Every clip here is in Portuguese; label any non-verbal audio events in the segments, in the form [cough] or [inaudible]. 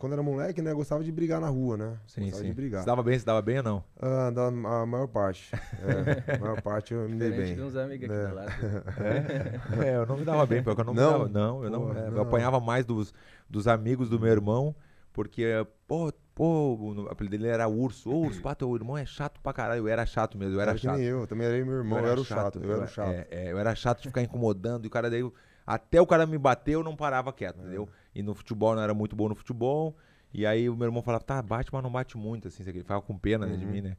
quando era moleque, né, gostava de brigar na rua, né? Sim, gostava sim. de brigar. Se dava bem, se dava bem ou não? Ah, a maior parte. [laughs] É, a maior parte eu me dei bem. De uns amigos aqui é. lado. É? é, eu não me dava bem, porque eu não, não? me dava. Não, eu não, Pô, é, não. Eu apanhava mais dos, dos amigos do meu irmão, porque, pô, Pô, o apelido dele era Urso. Ô, Urso, pá, teu irmão é chato pra caralho. Eu era chato mesmo, eu era, era chato. Que nem eu, também era meu irmão, eu era, eu era chato, chato, eu era chato. É, é, eu era chato de ficar incomodando, e o cara daí. Até o cara me bater, eu não parava quieto, é. entendeu? e no futebol não era muito bom no futebol. E aí o meu irmão falava, tá, bate, mas não bate muito, assim, ele ficava com pena né, de uhum. mim, né?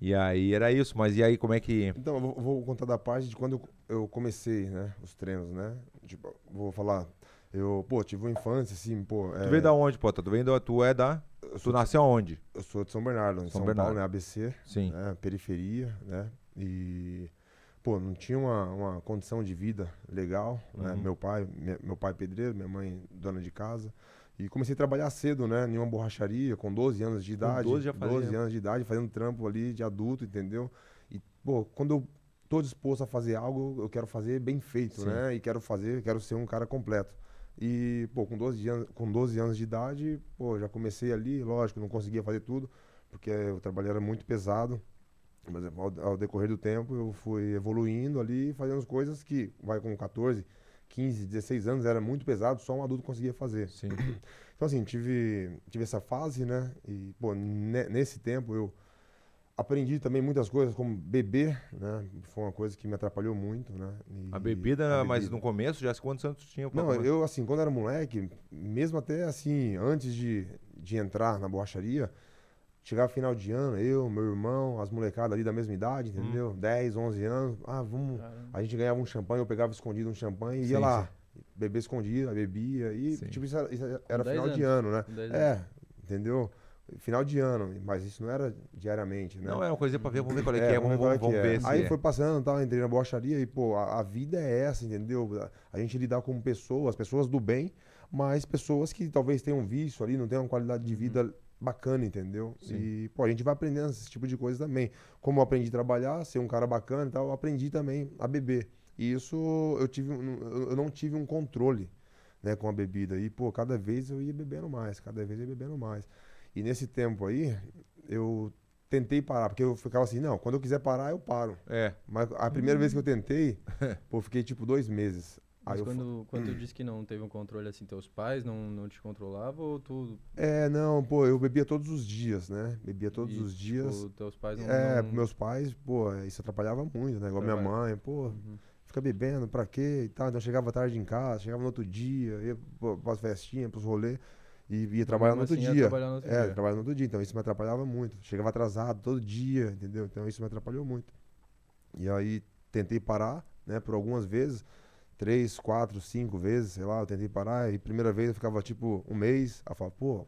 E aí era isso, mas e aí como é que. Então, eu vou, contar da parte de quando eu, comecei, né? Os treinos, né? Tipo, vou falar. Eu, pô, tive uma infância, assim, pô. Tu vem é veio da onde, pô? Tu tá veio da. Tu é da. Tu nasceu onde? Eu sou de São Bernardo, né? São, São Bernardo. Paulo, né? ABC. Sim. Né? Periferia, né? E pô, não tinha uma, uma condição de vida legal, né? Uhum. Meu pai, minha, meu pai pedreiro, minha mãe dona de casa. E comecei a trabalhar cedo, né? Em uma borracharia, com 12 anos de idade. Com 12 já fazia. 12 anos de idade, fazendo trampo ali de adulto, entendeu? E, pô, quando eu tô disposto a fazer algo, eu quero fazer bem feito, Sim. né? E quero fazer, quero ser um cara completo. E, pô, com 12 anos, com 12 anos de idade, pô, já comecei ali, lógico, não conseguia fazer tudo, porque o trabalho era muito pesado. Mas é, ao, ao decorrer do tempo eu fui evoluindo ali, fazendo coisas que, vai com 14, 15, 16 anos, era muito pesado, só um adulto conseguia fazer. Sim. [coughs] Então, assim, tive, tive essa fase, né? E, pô, ne, nesse tempo eu aprendi também muitas coisas, como beber, né? Foi uma coisa que me atrapalhou muito, né? E, a, bebida, a bebida, mas no começo, já quantos anos tinha? Não, eu, assim, quando era moleque, mesmo até, assim, antes de, de entrar na borracharia, Chegava final de ano, eu, meu irmão, as molecadas ali da mesma idade, hum. entendeu? Hum. 10, 11 anos. Ah, vamos. Caramba. A gente ganhava um champanhe, eu pegava escondido um champanhe e ia sim, lá. Sim. Beber escondido, bebia. E, sim. tipo, isso era, isso era final anos. de ano, né? É, entendeu? Final de ano, mas isso não era diariamente, né? Não, é uma coisa pra ver, vamos ver qual é, é que é, vamos, vamos, é vamos é. ver se Aí é. foi passando, tal, entrei na borracharia e, pô, a, a, vida é essa, entendeu? A gente lidar com pessoas, pessoas do bem, mas pessoas que talvez tenham vício ali, não tenham qualidade de uhum. vida hum bacana, entendeu? Sim. E, pô, a gente vai aprendendo esse tipo de coisa também. Como eu aprendi a trabalhar, ser um cara bacana e tal, eu aprendi também a beber. E isso eu tive eu não tive um controle, né, com a bebida. E, pô, cada vez eu ia bebendo mais, cada vez eu ia bebendo mais. E nesse tempo aí, eu tentei parar, porque eu ficava assim, não, quando eu quiser parar, eu paro. É. Mas a primeira hum. vez que eu tentei, [laughs] pô, eu fiquei tipo dois meses. Mas aí quando, eu... quando hum. tu [clears throat] disse que não teve um controle assim, teus pais não, não te controlavam ou tu. É, não, pô, eu bebia todos os dias, né? Bebia todos e, os tipo, dias. Tipo, teus pais não. É, não... meus pais, pô, isso atrapalhava muito, né? Igual Trabalho. minha mãe, pô, uhum. fica bebendo, pra quê e tal. Então chegava tarde em casa, chegava no outro dia, ia pras festinhas, pros rolês. E ia trabalhar no outro assim, dia. Trabalhar no outro é, dia. trabalhar no outro dia. Então isso me atrapalhava muito. Chegava atrasado todo dia, entendeu? Então isso me atrapalhou muito. E aí tentei parar, né, por algumas vezes três, quatro, cinco vezes, sei lá, eu tentei parar, e primeira vez eu ficava tipo um mês, aí eu falava, pô,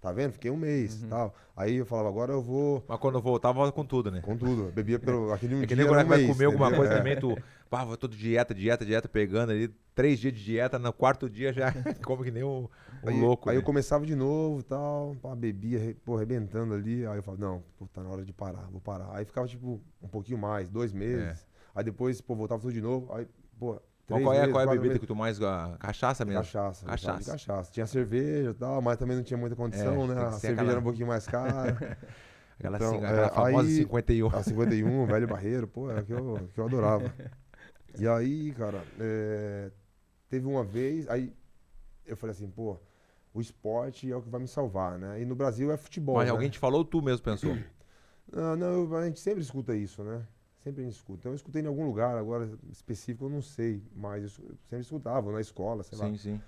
tá vendo? Fiquei um mês uhum. tal. Aí eu falava, agora eu vou. Mas quando eu voltava, com tudo, né? Com tudo. Bebia pelo. [laughs] Aquele um é que dia. Era um é vai mês, comer alguma coisa é. também, tu. Pá, vou todo dieta, dieta, dieta, pegando ali. Três dias de dieta, no quarto dia já [laughs] como que nem um, um aí, louco. Aí né? eu começava de novo tal, pá, bebia, pô, arrebentando ali. Aí eu falava, não, pô, tá na hora de parar, vou parar. Aí ficava tipo um pouquinho mais, dois meses. É. Aí depois, pô, voltava tudo de novo. Aí, pô, qual, qual, é, meses, qual é a bebida meses. que tu mais gosta? Cachaça mesmo? Cachaça. Cachaça. cachaça. Tinha cerveja e tal, mas também não tinha muita condição, é, né? A cerveja aquela... era um pouquinho mais cara. [laughs] aquela, então, é, aquela famosa aí, 51. A 51, [laughs] velho barreiro, pô, é que eu, que eu adorava. E aí, cara, é, teve uma vez, aí eu falei assim, pô, o esporte é o que vai me salvar, né? E no Brasil é futebol. Mas né? alguém te falou ou tu mesmo pensou? [coughs] Ah, não, não, a gente sempre escuta isso, né? sempre a gente escuta. Então eu escutei em algum lugar, agora específico eu não sei, mas eu sempre escutava, na escola, sei sim, lá. Sim, sim.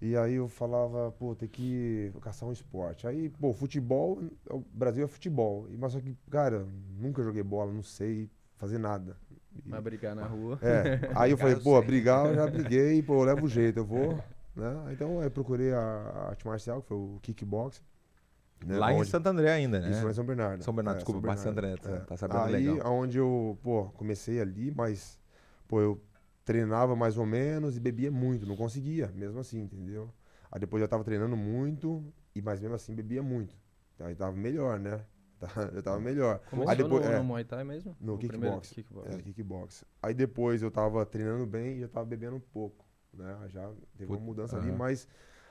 E aí eu falava, pô, tem que caçar um esporte. Aí, pô, futebol, o Brasil é futebol. Mas só que, cara, nunca joguei bola, não sei fazer nada. E, mas brigar na rua. É. Aí eu falei, [laughs] pô, brigar eu já briguei, pô, eu levo o [laughs] jeito, eu vou. Né? Então eu procurei a, a arte marcial, que foi o kickboxing. Né, Lá onde... em Santo André ainda, né? Isso, lá em São Bernardo. São Bernardo, é, desculpa, São Bernardo. Santo André, tá, é. tá sabendo Aí, tá legal. Aí, onde eu, pô, comecei ali, mas, pô, eu treinava mais ou menos e bebia muito, não conseguia, mesmo assim, entendeu? Aí depois eu tava treinando muito, e mas mesmo assim bebia muito. Então aí tava melhor, né? [laughs] Tá, eu tava melhor. Começou aí depois, no, é, no Muay Thai mesmo? No, no kickbox. Kickbox. É, kickbox. Aí depois eu tava treinando bem e já tava bebendo um pouco, né? Já teve uma mudança ali, mas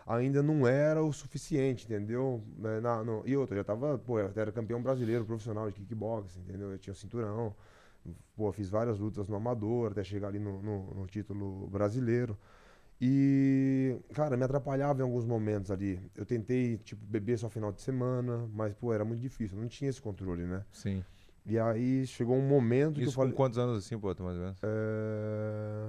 ainda não era o suficiente, entendeu? Né, na, e outra, já tava, pô, eu era campeão brasileiro profissional de kickboxing, entendeu? Eu tinha cinturão, pô, fiz várias lutas no amador até chegar ali no, no, no título brasileiro. E, cara, me atrapalhava em alguns momentos ali. Eu tentei, tipo, beber só final de semana, mas, pô, era muito difícil, não tinha esse controle, né? Sim. E aí chegou um momento Isso que eu falei. Com quantos anos assim, pô, mais ou menos? É.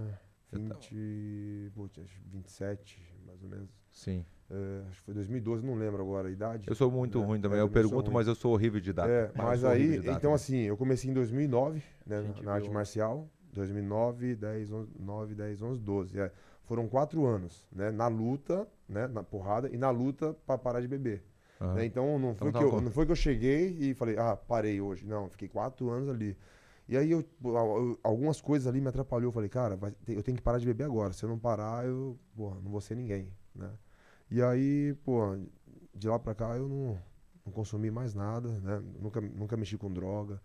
20. Pô, 27, mais ou menos. Sim. É, acho que foi 2012, não lembro agora a idade. Eu sou muito né? ruim também. É, eu, eu pergunto, mas eu sou horrível de data. É, mas, aí, data, então né? assim, eu comecei em 2009, né, na, arte marcial. 2009, 10, 11, 9, 10, 11, 12. É, foram quatro anos, né? Na luta, né? Na porrada e na luta para parar de beber. Uhum. Né? Então, não então foi, então, que tá eu, não foi que eu cheguei e falei, ah, parei hoje. Não, fiquei quatro anos ali. E aí, eu, algumas coisas ali me atrapalhou. Eu falei, cara, eu tenho que parar de beber agora. Se eu não parar, eu porra, não vou ser ninguém, né? E aí, pô, de lá pra cá eu não, não consumi mais nada, né? Nunca, nunca mexi com droga.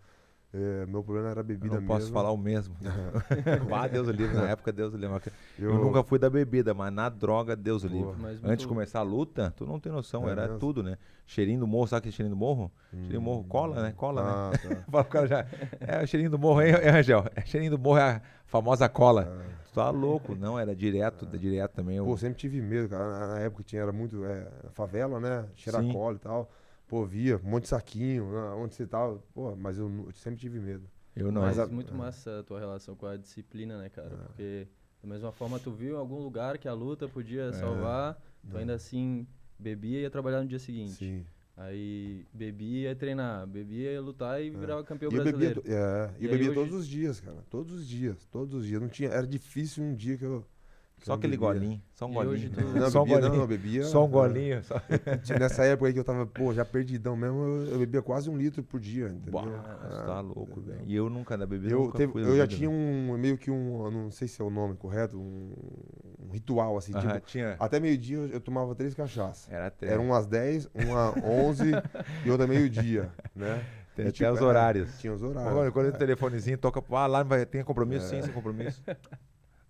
É, meu problema era bebida eu não posso falar o mesmo. [laughs] É. [laughs] ah, Deus o livre, na época Deus o livre. Eu, eu, nunca fui da bebida, mas na droga Deus o livre. Antes de começar a luta, tu não tem noção, é era mesmo? tudo, né? Cheirinho do morro, sabe aquele cheirinho do morro? Hum. Cheirinho do morro, cola, né? Cola, né? ah, né? Tá. [laughs] o cara já, é o cheirinho do morro, hein, Angel? É, cheirinho do morro é a famosa cola. Ah. Tu tá louco, não, era direto, ah. direto também. Eu... Pô, sempre tive medo, cara. Na, época tinha, era muito, é, favela, né? cola e tal. Pô, via, um monte de saquinho, ah, onde você tava. Pô, mas eu, eu sempre tive medo. Eu não. Mas é muito é. massa a tua relação com a disciplina, né, cara? É. Porque da mesma forma tu viu em algum lugar que a luta podia é. salvar, tu ainda é. assim bebia e ia trabalhar no dia seguinte. Sim. Aí bebia ia treinar, bebia ia lutar e é. virava campeão e brasileiro. Bebia, é, e, e bebia hoje... todos os dias, cara. Todos os dias, todos os dias. Não tinha, era difícil um dia que eu só aquele bebia. golinho, só um golinho. Tô... Não, [laughs] só um bebia, golinho. Não, bebia. Só um é. golinho. Só... Nessa época aí que eu tava, pô, já perdidão mesmo, eu, eu bebia quase um litro por dia, entendeu? Bah, ah, tá louco, velho. E eu nunca da né, bebida. Eu, nunca teve, eu já tinha um, meio que um, não sei se é o nome correto, um, um ritual, assim. Uh -huh, tipo, tinha. Até meio-dia eu, eu, tomava três cachaças. Era três. Era umas 10, uma 11 [laughs] e outra meio-dia, né? Tem, e, é tipo, tinha os é, horários. tinha os horários. Agora, quando é. o telefonezinho toca, ah, lá vai, tem compromisso? É. Sim, sem compromisso.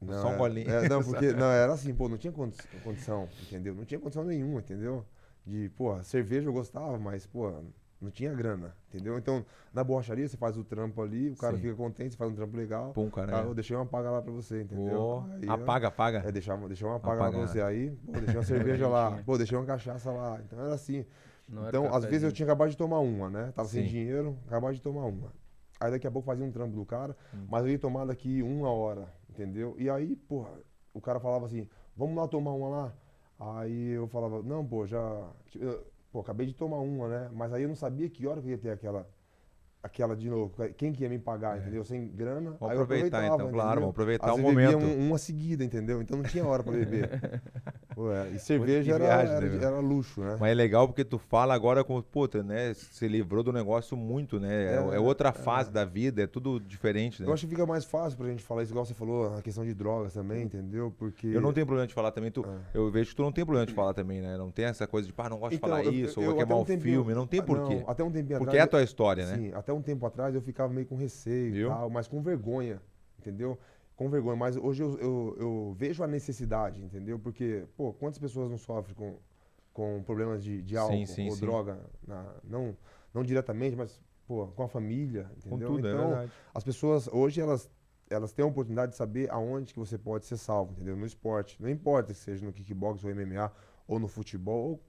Não, Só um é, bolinho. É, não, [laughs] porque não, era assim, pô, não tinha condição, entendeu? Não tinha condição nenhuma, entendeu? De, pô, cerveja eu gostava, mas, pô, não tinha grana, entendeu? Então, na borracharia, você faz o trampo ali, o cara Sim. fica contente, você faz um trampo legal. Pum, cara. Ah, é. eu deixei uma paga lá pra você, entendeu? Oh, aí, apaga, ah, apaga. É, deixar, deixar uma ah, paga Apagada. lá pra você. Aí, pô, deixei uma [laughs] cerveja lá, pô, deixei uma cachaça lá. Então, era assim. Não então, era às vezes eu tinha acabado de tomar uma, né? Tava Sim. sem dinheiro, acabado de tomar uma. Aí, daqui a pouco fazia um trampo do cara, hum. mas eu ia tomar daqui uma hora Entendeu? E aí, porra, o cara falava assim, vamos lá tomar uma lá? Aí eu falava, não, pô, já. Tipo, eu, pô, acabei de tomar uma, né? Mas aí eu não sabia que hora que eu ia ter aquela. Aquela de novo, quem que ia me pagar, é. entendeu? Sem grana. Vamos aí aproveitar, eu então, aproveitava, então, claro, vamos aproveitar Às o momento. Bebia um, uma seguida, entendeu? Então não tinha hora para beber. [laughs] Ué, e cerveja era, viagem, era, né, era, luxo, né? Mas é legal porque tu fala agora como, puta, né? Se livrou do negócio muito, né? É, é, é outra é. fase da vida, é tudo diferente, né? Eu acho que fica mais fácil pra gente falar isso, igual você falou, a questão de drogas também, hum. entendeu? Porque. Eu não tenho problema de falar também, tu, ah. eu vejo que tu não tem problema de falar também, né? Não tem essa coisa de, pá, ah, não gosto então, de falar eu, isso, eu, ou eu, queimar é um filme, não tem ah, porquê. Não, até um atrás, Porque é a tua história, né? Sim, até um tempo atrás eu ficava meio com receio e tal, mas com vergonha, entendeu? com vergonha, mas hoje eu, eu, eu, vejo a necessidade, entendeu? Porque, pô, quantas pessoas não sofrem com, com problemas de, de álcool sim, sim, ou sim. droga? Na, não, não diretamente, mas, pô, com a família, entendeu? Com tudo, é então, é as pessoas, hoje, elas, elas têm a oportunidade de saber aonde que você pode ser salvo, entendeu? No esporte. Não importa se seja no kickbox ou MMA, ou no futebol,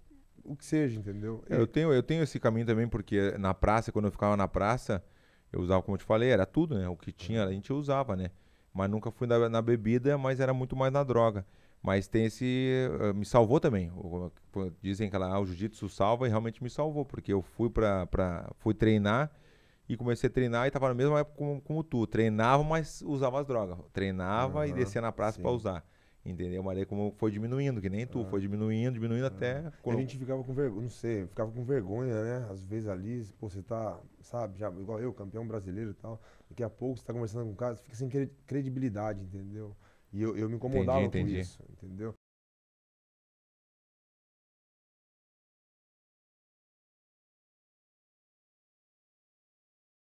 ou o que seja, entendeu? É, eu, tenho, eu tenho esse caminho também, porque na praça, quando eu ficava na praça, eu usava, como eu te falei, era tudo, né? O que tinha, a gente usava, né? mas nunca fui na, na, bebida, mas era muito mais na droga. Mas tem esse. Eh, me salvou também. dizem que ela, ah, o jiu-jitsu salva e realmente me salvou, porque eu fui pra, pra fui treinar e comecei a treinar e tava na mesma época como, como tu. Treinava, mas usava as drogas. Treinava uhum, e descia na praça para usar. Entendeu? Mas aí como foi diminuindo, que nem tu, ah. foi diminuindo, diminuindo ah. até. É. Quando... A gente ficava com vergonha, não sei, ficava com vergonha, né? Às vezes ali, pô, você tá, sabe, já, igual eu, campeão brasileiro e tal. Daqui a pouco você tá conversando com o cara, você fica sem credibilidade, entendeu? E eu, eu me incomodava entendi, entendi. com isso, entendeu?